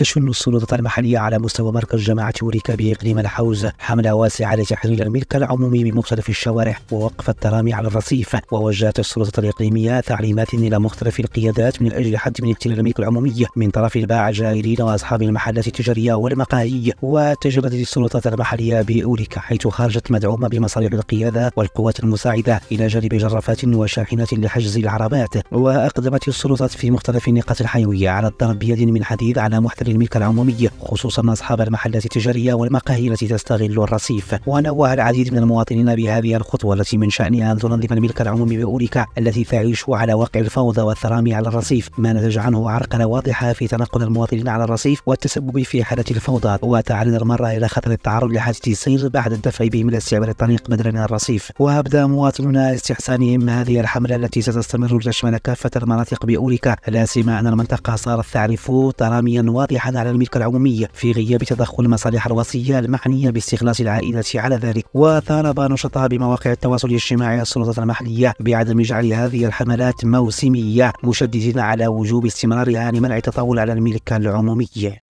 تشن السلطات المحلية على مستوى مركز جماعة أوريكا بإقليم الحوز حملة واسعة لتحرير الملك العمومي بمختلف الشوارع ووقف الترامي على الرصيف ووجهت السلطات الإقليمية تعليمات إلى مختلف القيادات من أجل حد من اغتيال الملك العمومي من طرف الباعة الجائرين وأصحاب المحلات التجارية والمقاهي وتجردت السلطات المحلية بأوريكا حيث خرجت مدعومة بمصالح القيادة والقوات المساعدة إلى جانب جرافات وشاحنات لحجز العربات وأقدمت السلطات في مختلف النقاط الحيوية على الضرب بيد من حديد على محتل للملك العمومي خصوصا أصحاب المحلات التجارية والمقاهي التي تستغل الرصيف ونوه العديد من المواطنين بهذه الخطوة التي من شأنها أن تنظم الملك العمومي بأوريكا التي تعيش على واقع الفوضى والثرامي على الرصيف ما نتج عنه عرقلة واضحة في تنقل المواطنين على الرصيف والتسبب في حالة الفوضى وتعرض المرة إلى خطر التعرض لحادث بعد الدفع بهم إلى استعمال الطريق بدلا من الرصيف وأبدى مواطنون استحسانهم هذه الحملة التي ستستمر لتشمل كافة المناطق بأوريكا لا سيما أن المنطقة صارت تعرف تراميا واضحا مصالحا على الملك العمومي في غياب تدخل المصالح الوصية المعنية باستخلاص العائلة على ذلك وثارب نشطاء بمواقع التواصل الاجتماعي السلطات المحلية بعدم جعل هذه الحملات موسمية مشددين على وجوب استمرارها لمنع التطاول على الملك العمومي